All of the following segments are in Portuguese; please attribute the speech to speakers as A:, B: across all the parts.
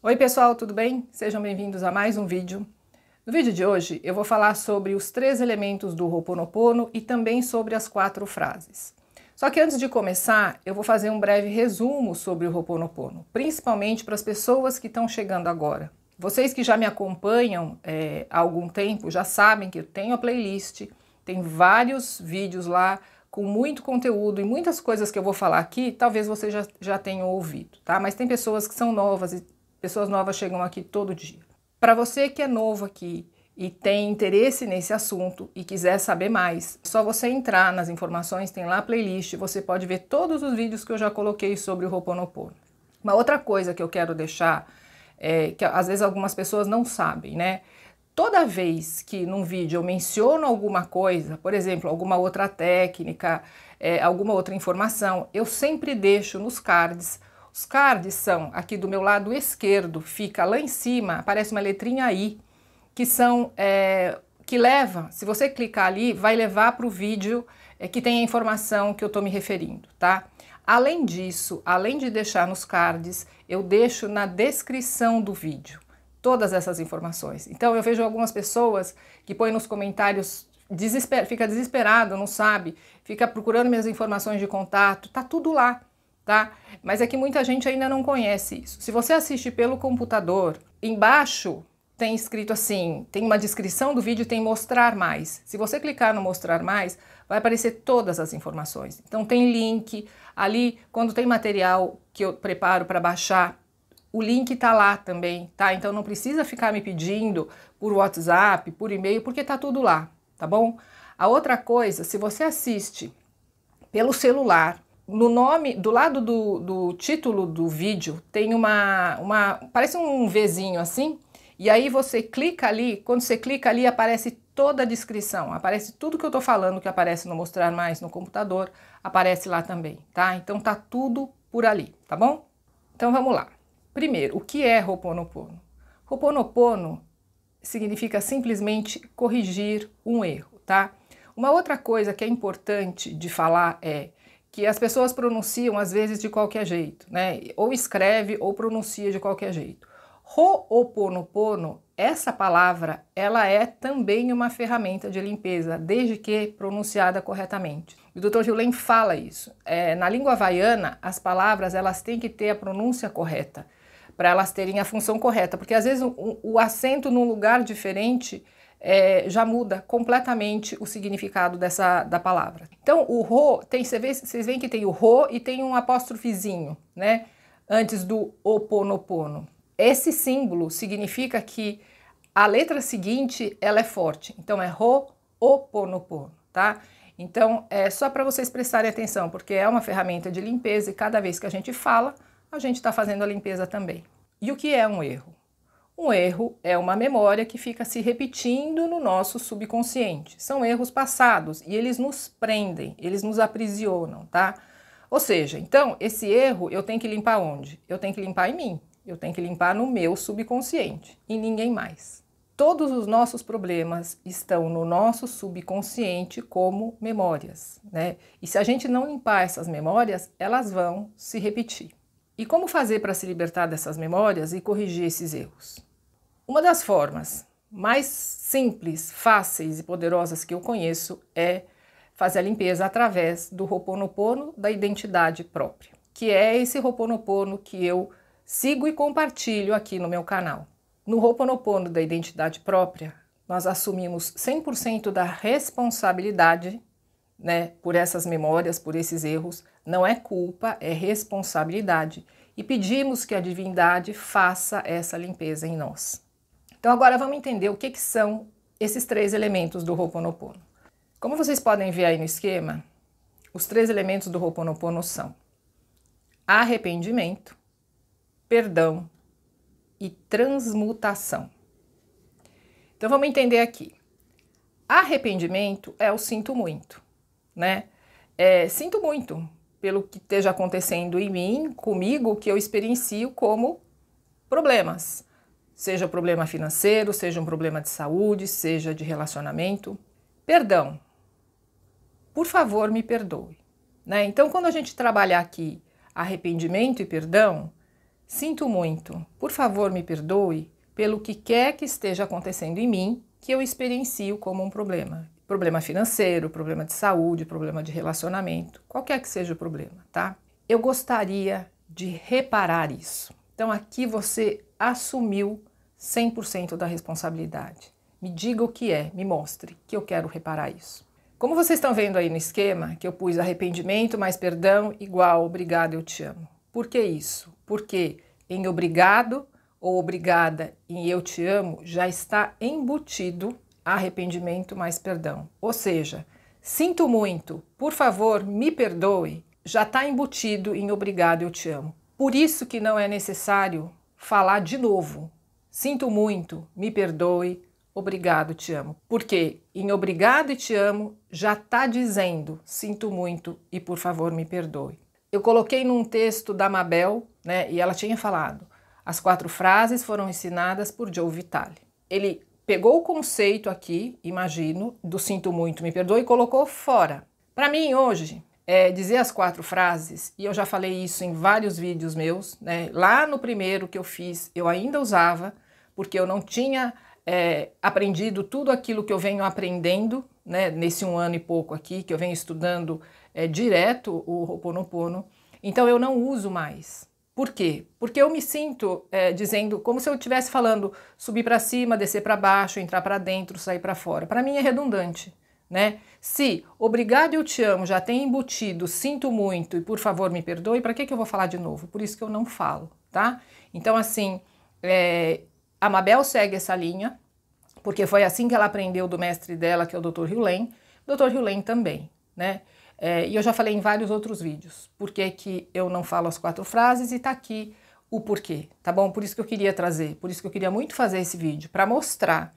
A: Oi pessoal, tudo bem? Sejam bem-vindos a mais um vídeo. No vídeo de hoje eu vou falar sobre os três elementos do Ho'oponopono e também sobre as quatro frases. Só que antes de começar, eu vou fazer um breve resumo sobre o Ho'oponopono, principalmente para as pessoas que estão chegando agora. Vocês que já me acompanham é, há algum tempo já sabem que eu tenho a playlist, tem vários vídeos lá com muito conteúdo e muitas coisas que eu vou falar aqui, talvez vocês já, já tenham ouvido, tá? Mas tem pessoas que são novas e Pessoas novas chegam aqui todo dia. Para você que é novo aqui e tem interesse nesse assunto e quiser saber mais, é só você entrar nas informações, tem lá a playlist, você pode ver todos os vídeos que eu já coloquei sobre o Ho'oponopono. Uma outra coisa que eu quero deixar é que às vezes algumas pessoas não sabem, né? Toda vez que num vídeo eu menciono alguma coisa, por exemplo, alguma outra técnica, é, alguma outra informação, eu sempre deixo nos cards os cards são, aqui do meu lado esquerdo, fica lá em cima, aparece uma letrinha I, que são, é, que leva, se você clicar ali, vai levar para o vídeo é, que tem a informação que eu estou me referindo, tá? Além disso, além de deixar nos cards, eu deixo na descrição do vídeo todas essas informações. Então eu vejo algumas pessoas que põem nos comentários desesper fica desesperado, não sabe, fica procurando minhas informações de contato, tá tudo lá tá? Mas é que muita gente ainda não conhece isso. Se você assiste pelo computador, embaixo tem escrito assim, tem uma descrição do vídeo, tem mostrar mais. Se você clicar no mostrar mais, vai aparecer todas as informações. Então tem link ali, quando tem material que eu preparo para baixar, o link está lá também, tá? Então não precisa ficar me pedindo por WhatsApp, por e-mail, porque tá tudo lá, tá bom? A outra coisa, se você assiste pelo celular, no nome, do lado do, do título do vídeo, tem uma, uma. parece um Vzinho assim. E aí você clica ali, quando você clica ali, aparece toda a descrição, aparece tudo que eu estou falando que aparece no Mostrar Mais no computador, aparece lá também, tá? Então tá tudo por ali, tá bom? Então vamos lá. Primeiro, o que é Roponopono? Roponopono significa simplesmente corrigir um erro, tá? Uma outra coisa que é importante de falar é que as pessoas pronunciam às vezes de qualquer jeito, né? Ou escreve ou pronuncia de qualquer jeito. Ho'oponopono, essa palavra, ela é também uma ferramenta de limpeza, desde que pronunciada corretamente. o Dr. Julen fala isso. É, na língua havaiana, as palavras elas têm que ter a pronúncia correta, para elas terem a função correta, porque às vezes o, o acento num lugar diferente é, já muda completamente o significado dessa da palavra. Então, o ro tem, vocês veem que tem o ro e tem um apóstrofezinho, né? Antes do oponopono. Esse símbolo significa que a letra seguinte ela é forte. Então é ro oponopono, tá? Então é só para vocês prestarem atenção, porque é uma ferramenta de limpeza e cada vez que a gente fala, a gente está fazendo a limpeza também. E o que é um erro? Um erro é uma memória que fica se repetindo no nosso subconsciente. São erros passados e eles nos prendem, eles nos aprisionam, tá? Ou seja, então, esse erro eu tenho que limpar onde? Eu tenho que limpar em mim, eu tenho que limpar no meu subconsciente, em ninguém mais. Todos os nossos problemas estão no nosso subconsciente como memórias, né? E se a gente não limpar essas memórias, elas vão se repetir. E como fazer para se libertar dessas memórias e corrigir esses erros? Uma das formas mais simples, fáceis e poderosas que eu conheço é fazer a limpeza através do Roponopono da identidade própria, que é esse Roponopono que eu sigo e compartilho aqui no meu canal. No Roponopono da identidade própria, nós assumimos 100% da responsabilidade né, por essas memórias, por esses erros. Não é culpa, é responsabilidade. E pedimos que a divindade faça essa limpeza em nós. Então agora vamos entender o que, que são esses três elementos do Ho'oponopono. Como vocês podem ver aí no esquema, os três elementos do Ho'oponopono são arrependimento, perdão e transmutação. Então vamos entender aqui. Arrependimento é o sinto muito, né? É, sinto muito pelo que esteja acontecendo em mim, comigo, que eu experiencio como problemas seja problema financeiro, seja um problema de saúde, seja de relacionamento. Perdão. Por favor, me perdoe. Né? Então, quando a gente trabalhar aqui arrependimento e perdão, sinto muito. Por favor, me perdoe pelo que quer que esteja acontecendo em mim que eu experiencio como um problema. Problema financeiro, problema de saúde, problema de relacionamento, qualquer que seja o problema, tá? Eu gostaria de reparar isso. Então, aqui você assumiu 100% da responsabilidade. Me diga o que é, me mostre, que eu quero reparar isso. Como vocês estão vendo aí no esquema, que eu pus arrependimento mais perdão igual obrigado, eu te amo. Por que isso? Porque em obrigado ou obrigada em eu te amo já está embutido arrependimento mais perdão. Ou seja, sinto muito, por favor, me perdoe, já está embutido em obrigado, eu te amo. Por isso que não é necessário falar de novo, Sinto muito, me perdoe, obrigado, te amo. Porque em obrigado e te amo já está dizendo sinto muito e por favor me perdoe. Eu coloquei num texto da Mabel, né, e ela tinha falado. As quatro frases foram ensinadas por Joe Vitale. Ele pegou o conceito aqui, imagino, do sinto muito, me perdoe e colocou fora. Para mim hoje, é dizer as quatro frases, e eu já falei isso em vários vídeos meus, né? Lá no primeiro que eu fiz, eu ainda usava, porque eu não tinha é, aprendido tudo aquilo que eu venho aprendendo, né, nesse um ano e pouco aqui, que eu venho estudando é, direto o Ho'oponopono. Então eu não uso mais. Por quê? Porque eu me sinto é, dizendo, como se eu estivesse falando subir para cima, descer para baixo, entrar para dentro, sair para fora. Para mim é redundante. Né? Se obrigado, eu te amo, já tem embutido, sinto muito e por favor me perdoe, para que, que eu vou falar de novo? Por isso que eu não falo, tá? Então, assim, é, a Mabel segue essa linha, porque foi assim que ela aprendeu do mestre dela, que é o Dr. Hewlen, Dr. Hewlen também, né? É, e eu já falei em vários outros vídeos, por que que eu não falo as quatro frases e tá aqui o porquê, tá bom? Por isso que eu queria trazer, por isso que eu queria muito fazer esse vídeo, para mostrar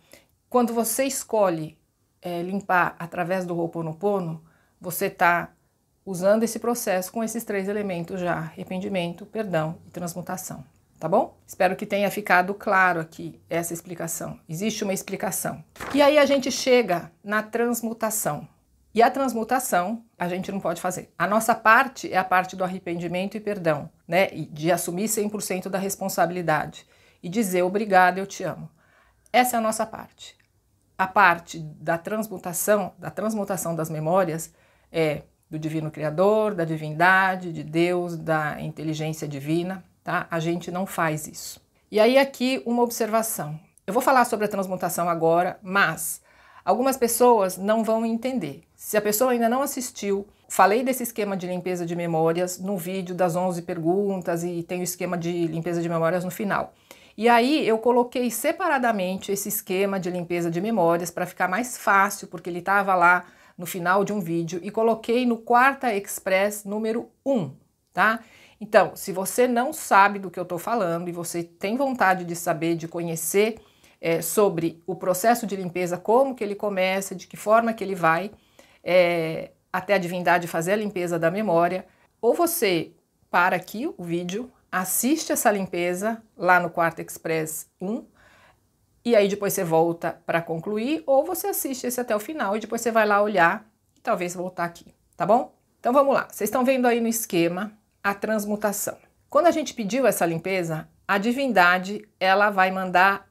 A: quando você escolhe é, limpar através do Ho'oponopono, você tá usando esse processo com esses três elementos já: arrependimento, perdão e transmutação tá bom? Espero que tenha ficado claro aqui essa explicação. Existe uma explicação. E aí a gente chega na transmutação. E a transmutação a gente não pode fazer. A nossa parte é a parte do arrependimento e perdão, né? E de assumir 100% da responsabilidade e dizer obrigado, eu te amo. Essa é a nossa parte. A parte da transmutação, da transmutação das memórias é do divino criador, da divindade, de Deus, da inteligência divina, tá? A gente não faz isso. E aí aqui uma observação. Eu vou falar sobre a transmutação agora, mas algumas pessoas não vão entender. Se a pessoa ainda não assistiu, falei desse esquema de limpeza de memórias no vídeo das 11 perguntas e tem o esquema de limpeza de memórias no final. E aí eu coloquei separadamente esse esquema de limpeza de memórias para ficar mais fácil, porque ele estava lá no final de um vídeo e coloquei no quarta express número 1, tá? Então, se você não sabe do que eu estou falando e você tem vontade de saber, de conhecer é, sobre o processo de limpeza, como que ele começa, de que forma que ele vai é, até a divindade fazer a limpeza da memória, ou você para aqui o vídeo, assiste essa limpeza lá no Quarto Express 1 e aí depois você volta para concluir, ou você assiste esse até o final e depois você vai lá olhar e talvez voltar aqui, tá bom? Então vamos lá, vocês estão vendo aí no esquema a transmutação. Quando a gente pediu essa limpeza, a divindade ela vai mandar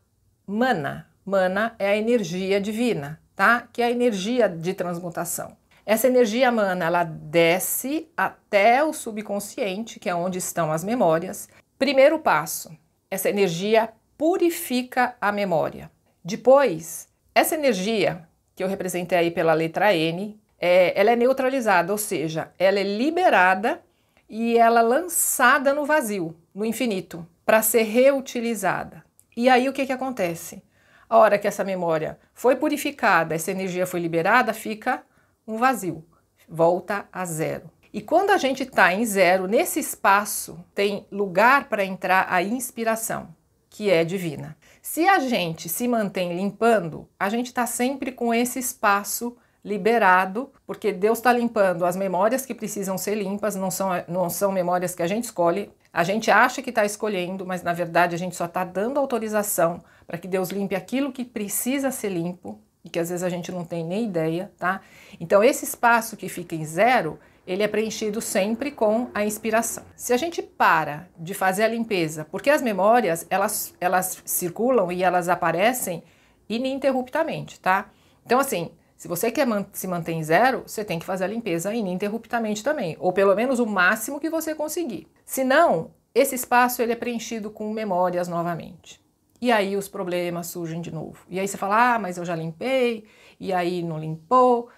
A: mana. Mana é a energia divina, tá? Que é a energia de transmutação. Essa energia mana, ela desce até o subconsciente, que é onde estão as memórias. Primeiro passo, essa energia purifica a memória. Depois, essa energia, que eu representei aí pela letra N, é, ela é neutralizada, ou seja, ela é liberada e ela lançada no vazio, no infinito, para ser reutilizada. E aí o que, que acontece? A hora que essa memória foi purificada, essa energia foi liberada, fica um vazio, volta a zero. E quando a gente está em zero, nesse espaço tem lugar para entrar a inspiração, que é divina. Se a gente se mantém limpando, a gente está sempre com esse espaço liberado, porque Deus está limpando as memórias que precisam ser limpas, não são, não são memórias que a gente escolhe. A gente acha que está escolhendo, mas na verdade a gente só está dando autorização para que Deus limpe aquilo que precisa ser limpo e que às vezes a gente não tem nem ideia, tá? Então esse espaço que fica em zero, ele é preenchido sempre com a inspiração. Se a gente para de fazer a limpeza, porque as memórias elas, elas circulam e elas aparecem ininterruptamente, tá? Então assim, se você quer se manter em zero, você tem que fazer a limpeza ininterruptamente também, ou pelo menos o máximo que você conseguir. Se não, esse espaço ele é preenchido com memórias novamente. E aí os problemas surgem de novo. E aí você fala, ah, mas eu já limpei, e aí não limpou,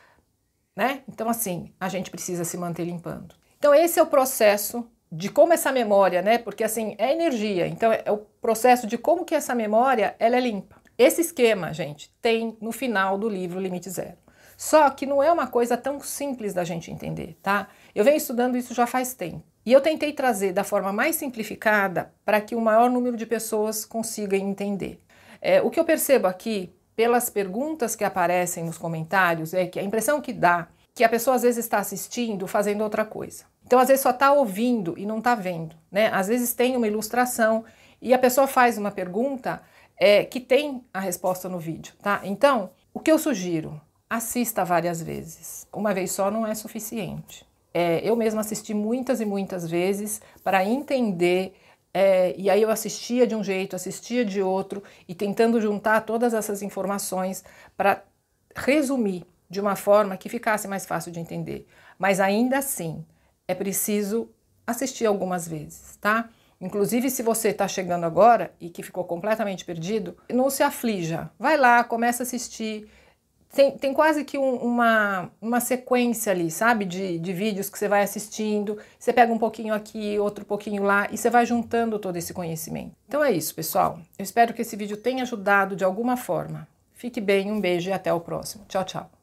A: né? Então assim, a gente precisa se manter limpando. Então esse é o processo de como essa memória, né? Porque assim, é energia, então é, é o processo de como que essa memória, ela é limpa. Esse esquema, gente, tem no final do livro Limite Zero. Só que não é uma coisa tão simples da gente entender, tá? Eu venho estudando isso já faz tempo. E eu tentei trazer da forma mais simplificada para que o maior número de pessoas consiga entender. É, o que eu percebo aqui, pelas perguntas que aparecem nos comentários, é que a impressão que dá que a pessoa às vezes está assistindo fazendo outra coisa. Então, às vezes só está ouvindo e não está vendo, né? Às vezes tem uma ilustração e a pessoa faz uma pergunta é, que tem a resposta no vídeo, tá? Então, o que eu sugiro? Assista várias vezes. Uma vez só não é suficiente. É, eu mesma assisti muitas e muitas vezes para entender é, e aí eu assistia de um jeito, assistia de outro, e tentando juntar todas essas informações para resumir de uma forma que ficasse mais fácil de entender. Mas ainda assim, é preciso assistir algumas vezes, tá? Inclusive, se você está chegando agora e que ficou completamente perdido, não se aflija. Vai lá, começa a assistir. Tem, tem quase que um, uma, uma sequência ali, sabe? De, de vídeos que você vai assistindo. Você pega um pouquinho aqui, outro pouquinho lá e você vai juntando todo esse conhecimento. Então é isso, pessoal. Eu espero que esse vídeo tenha ajudado de alguma forma. Fique bem, um beijo e até o próximo. Tchau, tchau.